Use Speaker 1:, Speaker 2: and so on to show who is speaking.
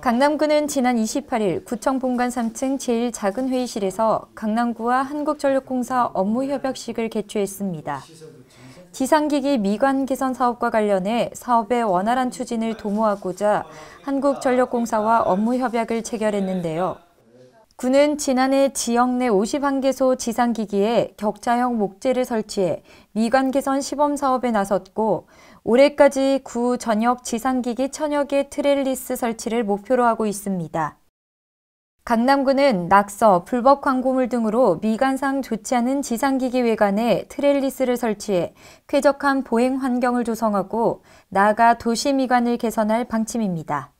Speaker 1: 강남구는 지난 28일 구청 본관 3층 제일 작은 회의실에서 강남구와 한국전력공사 업무협약식을 개최했습니다. 지상기기 미관 개선 사업과 관련해 사업의 원활한 추진을 도모하고자 한국전력공사와 업무협약을 체결했는데요. 군은 지난해 지역 내 51개소 지상기기에 격자형 목재를 설치해 미관 개선 시범 사업에 나섰고 올해까지 구 전역 지상기기 천여 개 트렐리스 설치를 목표로 하고 있습니다. 강남구는 낙서, 불법 광고물 등으로 미관상 좋지 않은 지상기기 외관에 트렐리스를 설치해 쾌적한 보행 환경을 조성하고 나아가 도시 미관을 개선할 방침입니다.